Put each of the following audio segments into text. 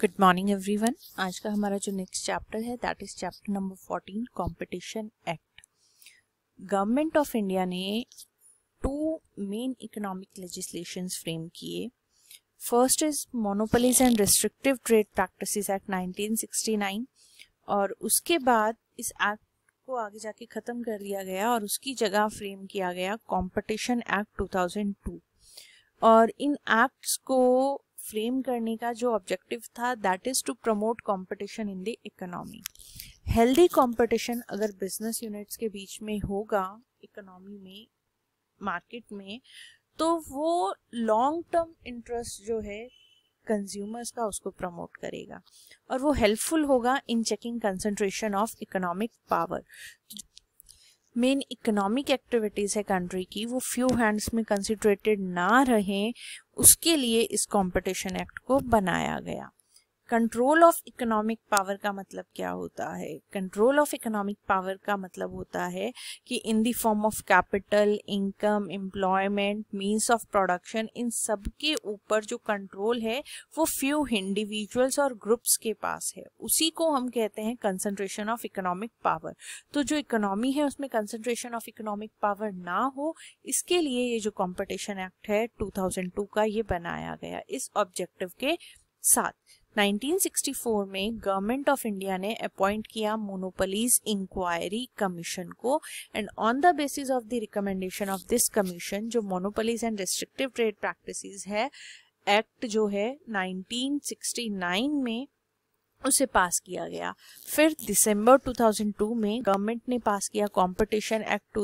Good morning everyone आज का हमारा जो नेक्स्ट चैप्टर है that is chapter number fourteen competition act government of India ने two main economic legislation frame किए first is monopolies and restrictive trade practices act 1969 और उसके बाद इस एक्ट को आगे जाके ख़त्म कर लिया गया और उसकी जगह फ्रेम किया गया कॉम्पिटिशन एक्ट टू और इन एक्ट्स को फ्रेम करने का जो ऑब्जेक्टिव था that is to promote competition in the economy healthy competition अगर बिजनेस यूनिट्स के बीच में होगा इकोनॉमी में मार्केट में तो वो लॉन्ग टर्म इंटरेस्ट जो है कंज्यूमर्स का उसको प्रमोट करेगा और वो हेल्पफुल होगा in checking concentration of economic power main economic activities है कंट्री की वो फ्यू हैंड्स में कंसिड्रेटेड ना रहें उसके लिए इस कंपटीशन एक्ट को बनाया गया कंट्रोल ऑफ इकोनॉमिक पावर का मतलब क्या होता है कंट्रोल ऑफ इकोनॉमिक पावर का मतलब होता है कि in the form of capital income employment means of production इन सब के ऊपर जो कंट्रोल है वो फ्यू इंडिविजुअल्स और ग्रुप्स के पास है उसी को हम कहते हैं कंसंट्रेशन ऑफ इकोनॉमिक पावर तो जो इकोनॉमी है उसमें कंसनट्रेशन ऑफ इकोनॉमिक पावर ना हो इसके लिए ये जो कॉम्पिटिशन एक्ट है टू का ये बनाया गया इस ऑब्जेक्टिव के साथ 1964 में गवर्नमेंट ऑफ इंडिया ने अपॉइंट किया मोनोपोलीज इंक्वायरी कमीशन को and on the basis of the recommendation of this commission जो monopolies and restrictive trade practices है एक्ट जो है 1969 में उसे पास किया गया फिर दिसंबर 2002 में गवर्नमेंट ने पास किया कंपटीशन एक्ट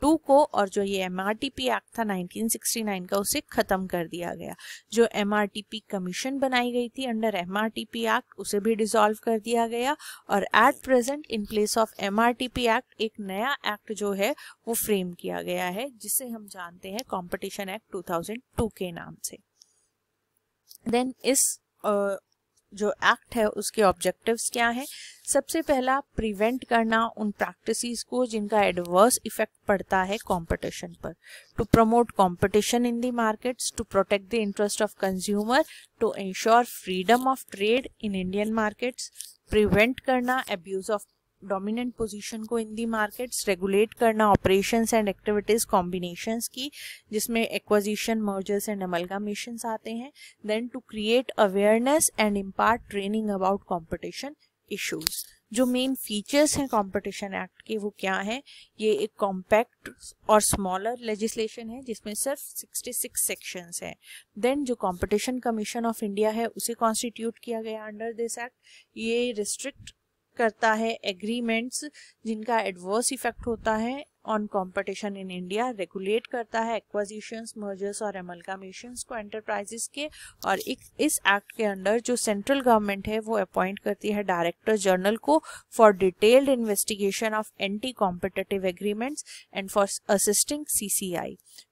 टू को और जो ये M R T P act था 1969 का उसे खत्म कर दिया गया जो M R T P commission बनाई गई थी under M R T P act उसे भी डिसॉल्व कर दिया गया और at present in place of M R T P act एक नया एक्ट जो है वो फ्रेम किया गया है जिसे हम जानते हैं कॉम्पिटिशन एक्ट टू के नाम से देन इस uh, जो एक्ट है उसके ऑब्जेक्टिव्स क्या हैं सबसे पहला प्रिवेंट करना उन प्रैक्टिसेस को जिनका एडवर्स इफेक्ट पड़ता है कंपटीशन पर to promote competition in the markets to protect the interest of consumer to ensure freedom of trade in Indian markets prevent करना एब्यूज ऑफ डोमिनेंट पोजीशन को इन दी मार्केट्स रेगुलेट करना operations and activities combinations की जिसमें acquisition mergers and amalgamation आते हैं then to create awareness and impart training about competition issues जो main features हैं competition act के वो क्या हैं ये एक कॉम्पैक्ट और स्मॉलर लेजिस्लेशन है जिसमें सिर्फ 66 सेक्शंस हैं देन जो कंपटीशन कमीशन ऑफ इंडिया है उसे कॉन्स्टिट्यूट किया गया अंडर दिस एक्ट ये रिस्ट्रिक्ट करता है एग्रीमेंट्स जिनका एडवर्स इफेक्ट होता है on competition in India regulate करता है एक्वाजिशंस मर्जर्स और एमलकामेशंस को एंटरप्राइजेस के और एक, इस एक्ट के अंडर जो सेंट्रल गवर्नमेंट है वो अपॉइंट करती है डायरेक्टर जनरल को for detailed investigation of anti competitive agreements and for assisting सी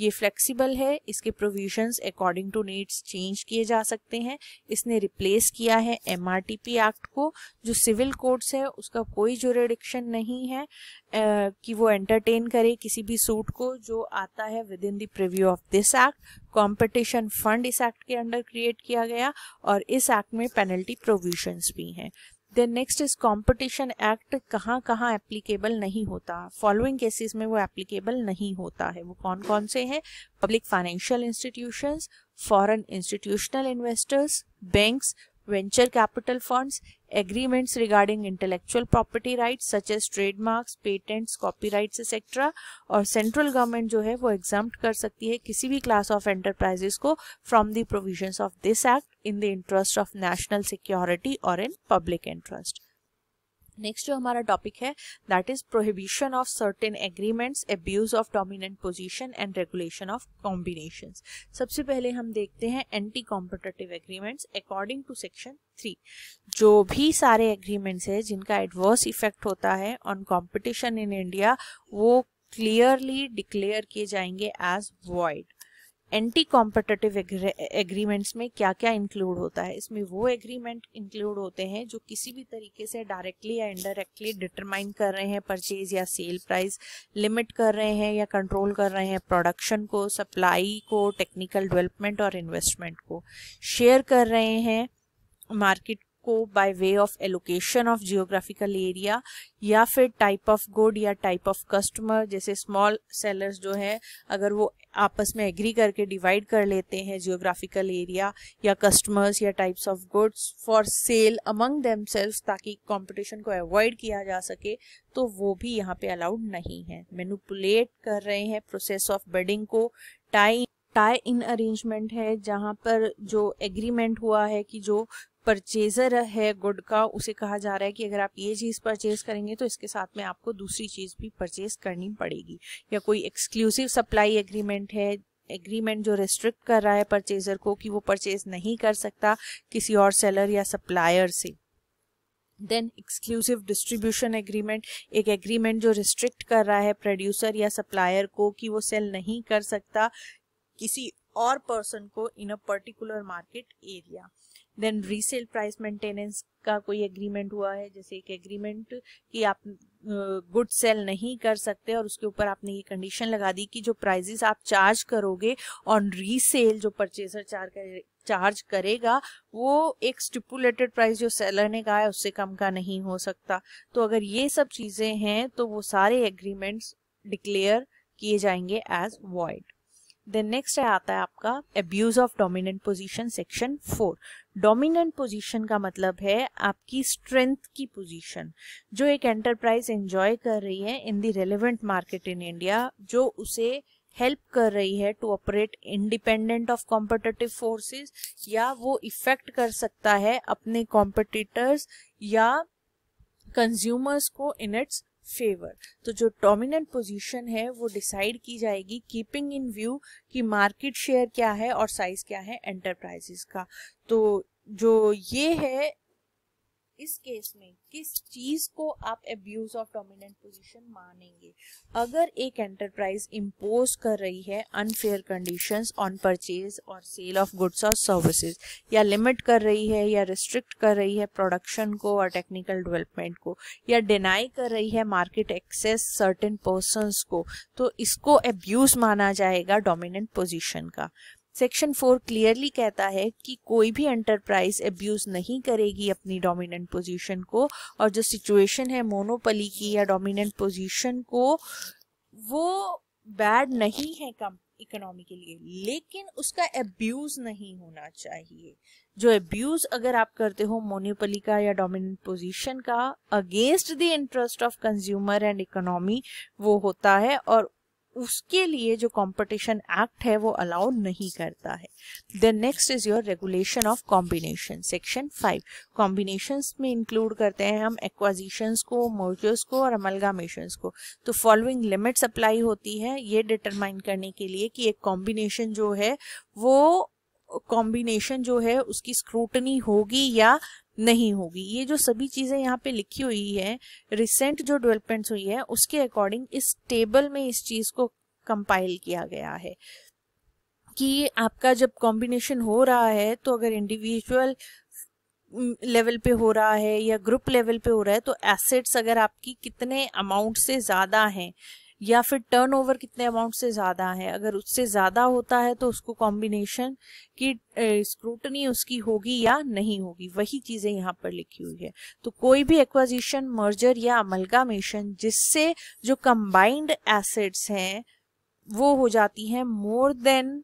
ये फ्लेक्सिबल है इसके provisions according to needs change किए जा सकते हैं इसने रिप्लेस किया है एमआरटीपी एक्ट को जो सिविल कोर्ट्स है उसका कोई जोरिडिक्शन नहीं है आ, कि वो एंटरटेन मेंटेन करें किसी भी सूट को जो आता है within the preview of this act competition fund इस एक्ट के अंडर क्रिएट किया गया और इस एक्ट में पेनल्टी प्रोविजंस भी हैं then next is competition act कहाँ कहाँ एप्लीकेबल नहीं होता फॉलोइंग केसेस में वो एप्लीकेबल नहीं होता है वो कौन कौन से हैं public financial institutions foreign institutional investors banks venture capital funds agreements regarding intellectual property rights such as trademarks patents copyright etcetera और सेंट्रल गवर्नमेंट जो है वो एग्जाम कर सकती है किसी भी क्लास ऑफ एंटरप्राइजेस को from the provision of this act in the interest of national security और इन पब्लिक इंटरेस्ट नेक्स्ट जो हमारा टॉपिक है that is prohibition of certain agreements abuse of dominant position and regulation of combination सबसे पहले हम देखते हैं anti competitive agreements according to section three जो भी सारे एग्रीमेंट्स है जिनका एडवर्स इफेक्ट होता है ऑन कॉम्पिटिशन इन इंडिया वो क्लियरली डिक्लेयर किए जाएंगे as void anti competitive agreements में क्या क्या इंक्लूड होता है इसमें वो एग्रीमेंट इंक्लूड होते हैं जो किसी भी तरीके से डायरेक्टली या इनडायरेक्टली डिटरमाइन कर रहे हैं परचेज या सेल प्राइस लिमिट कर रहे हैं या कंट्रोल कर रहे हैं प्रोडक्शन को सप्लाई को टेक्निकल डेवलपमेंट और इन्वेस्टमेंट को शेयर कर रहे हैं मार्केट को by way of allocation of geographical area या फिर टाइप ऑफ गुड या टाइप ऑफ कस्टमर जैसे स्मॉल सेलर्स जो है अगर वो आपस में एग्री करके डिवाइड कर लेते हैं जियोग्राफिकल एरिया या कस्टमर्स या types of goods for sale among them ताकि कंपटीशन को अवॉइड किया जा सके तो वो भी यहाँ पे अलाउड नहीं है मेनुपुलेट कर रहे हैं प्रोसेस ऑफ बेडिंग को टाई टाई इन अरेंजमेंट है जहाँ पर जो एग्रीमेंट हुआ है कि जो परचेजर है गुड का उसे कहा जा रहा है कि अगर आप ये चीज़ परचेज करेंगे तो इसके साथ में आपको दूसरी चीज़ भी परचेज करनी पड़ेगी या कोई एक्सक्लूसिव सप्लाई एग्रीमेंट है एग्रीमेंट जो रिस्ट्रिक्ट कर रहा है परचेजर को कि वो परचेज नहीं कर सकता किसी और सेलर या सप्लायर से देन एक्सक्लूसिव डिस्ट्रीब्यूशन एग्रीमेंट एक एग्रीमेंट जो रिस्ट्रिक्ट कर रहा है प्रोड्यूसर या सप्लायर को कि वो सेल नहीं कर सकता किसी और पर्सन को in a particular market area then resale price maintenance का कोई एग्रीमेंट हुआ है जैसे एक एग्रीमेंट कि आप गुड सेल नहीं कर सकते और उसके ऊपर आपने ये कंडीशन लगा दी कि जो प्राइजेस आप चार्ज करोगे ऑन रीसेल जो परचेजर चार्ज करे, चार्ज करेगा वो एक स्टिपुलेटेड प्राइस जो सेलर ने कहा है उससे कम का नहीं हो सकता तो अगर ये सब चीजें हैं तो वो सारे एग्रीमेंट्स डिक्लेयर किए जाएंगे एज वॉइड देन नेक्स्ट है आता है आपका abuse of dominant position section four dominant position का मतलब है आपकी स्ट्रेंथ की पोजीशन जो एक एंटरप्राइज एंजॉय कर रही है in the relevant market in India जो उसे हेल्प कर रही है to operate independent of competitive forces या वो इफेक्ट कर सकता है अपने कॉम्पिटिटर्स या कंज्यूमर्स को इन इट्स फेवर तो जो डोमिनेंट पोजीशन है वो डिसाइड की जाएगी कीपिंग इन व्यू कि मार्केट शेयर क्या है और साइज क्या है एंटरप्राइजेस का तो जो ये है इस केस में किस चीज को आप एब्यूज ऑफ डोमिनेंट पोजीशन मानेंगे अगर एक एंटरप्राइज इम्पोज कर रही है अनफेयर कंडीशंस ऑन परचेज और सेल ऑफ गुड्स और सर्विसेज या लिमिट कर रही है या रिस्ट्रिक्ट कर रही है प्रोडक्शन को और टेक्निकल डेवलपमेंट को या डिनाई कर रही है मार्केट एक्सेस सर्टेन पर्सनस को तो इसको एब्यूज माना जाएगा डोमिनेंट पोजिशन का सेक्शन फोर क्लियरली कहता है कि कोई भी एंटरप्राइज एब्यूज नहीं करेगी अपनी डोमिनेंट पोजीशन को और जो सिचुएशन है मोनोपली की या डोमिनेंट पोजीशन को वो बैड नहीं है कम इकोनॉमी के लिए लेकिन उसका एब्यूज नहीं होना चाहिए जो एब्यूज अगर आप करते हो मोनोपली का या डोमिनेंट पोजीशन का against the interest of consumer and economy वो होता है और उसके लिए जो कंपटीशन एक्ट है वो अलाउ नहीं करता है the next is your regulation of combination section five combination में इंक्लूड करते हैं हम एक्वाजिशंस को मोर्चर्स को और अमलगामेशन को तो फॉलोइंग लिमिट्स अप्लाई होती है ये डिटरमाइन करने के लिए कि एक कॉम्बिनेशन जो है वो कॉम्बिनेशन जो है उसकी स्क्रूटनी होगी या नहीं होगी ये जो सभी चीज़ें यहाँ पे लिखी हुई है रिसेंट जो डेवलपमेंट हुई है उसके अकॉर्डिंग इस टेबल में इस चीज़ को कंपाइल किया गया है कि आपका जब कॉम्बिनेशन हो रहा है तो अगर इंडिविजुअल लेवल पे हो रहा है या ग्रुप लेवल पे हो रहा है तो एसेट्स अगर आपकी कितने अमाउंट से ज़्यादा हैं या फिर टर्नओवर कितने अमाउंट से ज़्यादा है अगर उससे ज़्यादा होता है तो उसको कॉम्बिनेशन की स्क्रूटनी उसकी होगी या नहीं होगी वही चीज़ें यहाँ पर लिखी हुई है तो कोई भी एक्वाजिशन मर्जर या अमलगामेशन जिससे जो कंबाइंड एसेट्स हैं वो हो जाती हैं more than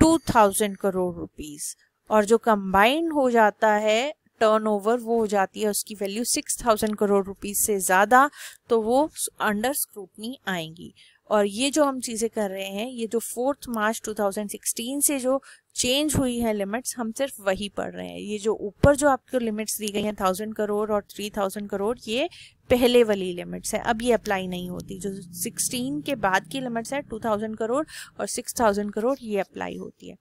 two thousand crore rupees और जो कंबाइंड हो जाता है टर्नओवर वो हो जाती है उसकी value six thousand crore rupees से ज़्यादा तो वो अंडर स्क्रूटनी आएंगी और ये जो हम चीज़ें कर रहे हैं ये जो फोर्थ मार्च 2016 से जो चेंज हुई है लिमिट्स हम सिर्फ वही पढ़ रहे हैं ये जो ऊपर जो आपको लिमिट्स दी गई हैं थाउजेंड करोड़ और थ्री थाउजेंड करोड़ ये पहले वाली लिमिट्स है अब ये अप्लाई नहीं होती जो सिक्सटीन के बाद की लिमिट्स है टू थाउजेंड करोड़ और सिक्स थाउजेंड करोड़ ये अप्लाई होती है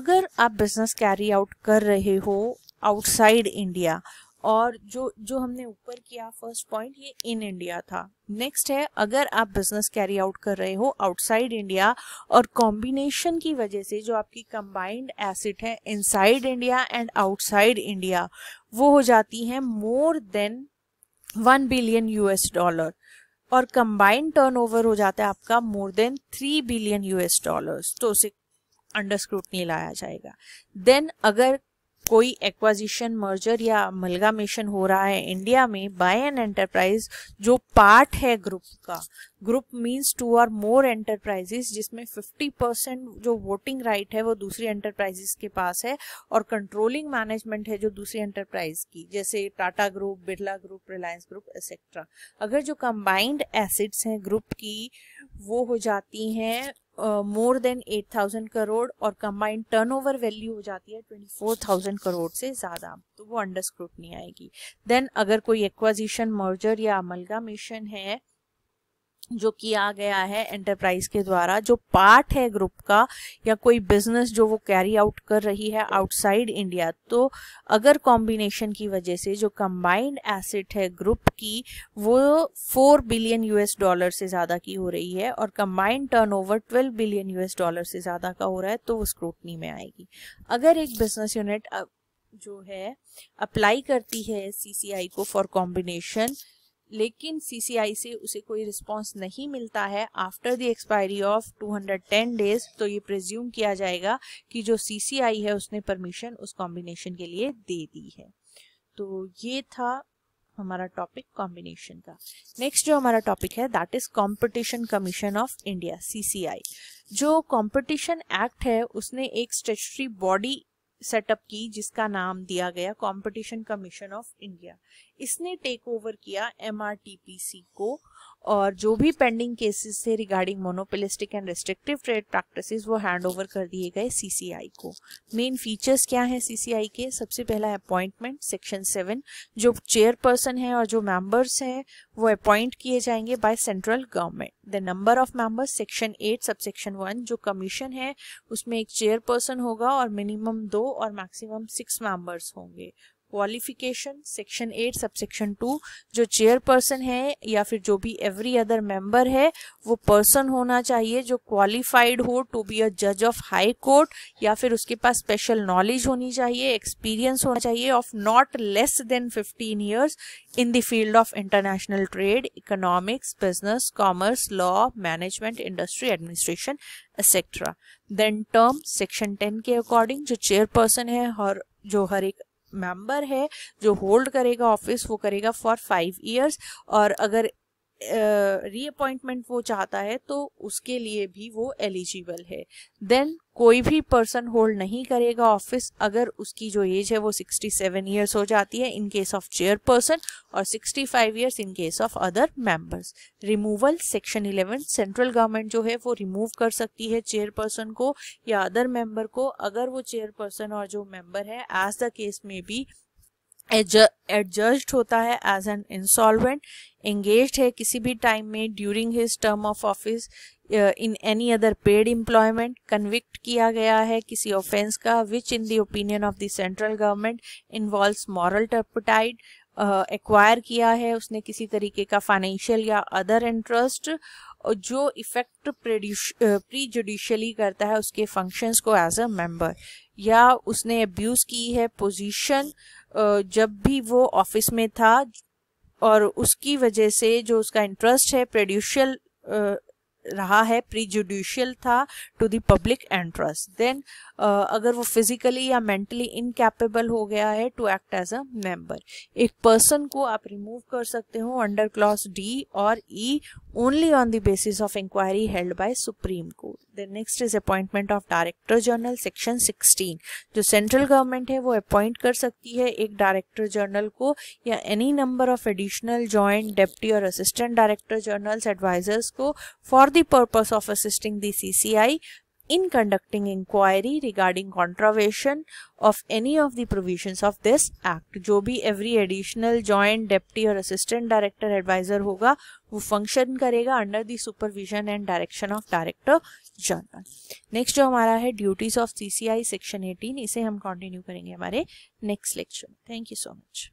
अगर आप बिजनेस कैरी आउट कर रहे हो आउटसाइड इंडिया और जो जो हमने ऊपर किया फर्स्ट पॉइंट ये इन इंडिया था नेक्स्ट है अगर आप बिजनेस कैरी आउट कर रहे हो आउटसाइड इंडिया और कॉम्बिनेशन की वजह से जो आपकी कंबाइंड एसिड है inside India and outside India वो हो जाती है more than one billion US dollar और कंबाइंड टर्नओवर हो जाता है आपका more than three billion US dollar तो उसे अंडर स्क्रूटनी लाया जाएगा देन अगर कोई एक्वाजिशन मर्जर या मलगामेशन हो रहा है इंडिया में बाय एन एंटरप्राइज जो पार्ट है ग्रुप का group means two or more enterprises जिसमें 50 परसेंट जो वोटिंग राइट right है वो दूसरी एंटरप्राइजेस के पास है और कंट्रोलिंग मैनेजमेंट है जो दूसरी एंटरप्राइज की जैसे Tata group Birla group Reliance group etcetera अगर जो कंबाइंड एसिड्स हैं ग्रुप की वो हो जाती हैं मोर देन 8000 करोड़ और कंबाइंड टर्नओवर वैल्यू हो जाती है 24000 करोड़ से ज़्यादा तो वो अंडर स्क्रूटनी आएगी देन अगर कोई एक्वाजिशन मर्जर या अमलगामेशन है जो किया गया है एंटरप्राइज के द्वारा जो पार्ट है ग्रुप का या कोई बिजनेस जो वो कैरी आउट कर रही है आउटसाइड इंडिया तो अगर कॉम्बिनेशन की वजह से जो कंबाइंड एसेट है ग्रुप की वो फोर बिलियन यूएस डॉलर से ज़्यादा की हो रही है और combined turnover twelve billion US dollar से ज़्यादा का हो रहा है तो वो स्क्रूटनी में आएगी अगर एक बिजनेस यूनिट जो है अप्लाई करती है सीसीआई को फॉर कॉम्बिनेशन लेकिन सीसीआई से उसे कोई रिस्पांस नहीं मिलता है after the expiry of 210 days तो ये प्रिज्यूम किया जाएगा कि जो सीसीआई है उसने परमिशन उस कॉम्बिनेशन के लिए दे दी है तो ये था हमारा टॉपिक कॉम्बिनेशन का नेक्स्ट जो हमारा टॉपिक है that is competition commission of India CCI जो कंपटीशन एक्ट है उसने एक स्टेचुटरी बॉडी सेटअप की जिसका नाम दिया गया कंपटीशन कमीशन ऑफ इंडिया इसने टेक ओवर किया एमआरटीपीसी को और जो भी पेंडिंग केसेस थे regarding monopolistic and restrictive trade practices वो हैंड ओवर कर दिए गए सीसीआई को मेन फीचर्स क्या हैं सीसीआई के सबसे पहला अपॉइंटमेंट सेक्शन सेवन जो चेयरपर्सन है और जो मेंबर्स हैं वो अपॉइंट किए जाएंगे by central government the number of members section eight sub section one जो कमीशन है उसमें एक चेयरपर्सन होगा और मिनिमम दो और मैक्सिमम सिक्स मेंबर्स होंगे qualification section eight subsection two जो चेयरपर्सन है या फिर जो भी एवरी अदर मेंबर है वो पर्सन होना चाहिए जो क्वालिफाइड हो टू बी अ जज ऑफ हाई कोर्ट या फिर उसके पास स्पेशल नॉलेज होनी चाहिए एक्सपीरियंस होना चाहिए of not less than fifteen years in the field of international trade economics business commerce law management industry administration etcetera then term section ten के according जो chairperson है हर जो हर एक मेंबर है जो होल्ड करेगा ऑफिस वो करेगा फॉर फाइव ईयर्स और अगर रीअपॉइंटमेंट वो चाहता है तो उसके लिए भी वो एलिजिबल है देन कोई भी पर्सन होल्ड नहीं करेगा ऑफिस अगर उसकी जो एज है वो 67 ईयर्स हो जाती है in case of chairperson और 65 years in case of other members removal section 11 central government जो है वो रिमूव कर सकती है चेयर पर्सन को या अदर मेंबर को अगर वो चेयर पर्सन और जो मेंबर है एज द केस में भी एडजस्ट होता है एज एन इंसॉल्वेंट एंगेज है किसी भी टाइम में during his term of office in any other paid employment convict किया गया है किसी ऑफेंस का which in the opinion of the central government involve moral turpitude acquire किया है उसने किसी तरीके का फाइनेंशियल या अदर इंटरेस्ट जो इफेक्ट प्री जुडिशली करता है उसके फंक्शंस को एज अ मेंबर या उसने अब्यूज की है पोजीशन uh, जब भी वो ऑफिस में था और उसकी वजह से जो उसका इंटरेस्ट है प्रेड्यूशियल रहा है प्रीजुडिशियल था to the public interest then अगर वो फिजिकली या मेंटली इनकैपेबल हो गया है to act as a member एक पर्सन को आप रिमूव कर सकते हो अंडर क्लॉस डी और ई e only on the basis of inquiry held by Supreme Court. the next is appointment of Director General Section 16. jo central government hai wo appoint kar sakti hai ek Director General ko ya any number of additional joint deputy or assistant Director Generals advisors ko for the purpose of assisting the CCI in conducting inquiry regarding contravention of any of the provisions of this act jo bhi every additional joint deputy or assistant director advisor hoga wo function karega under the supervision and direction of director general next jo hamara hai duties of CCI section 18 ise hum continue karenge hamare next lecture thank you so much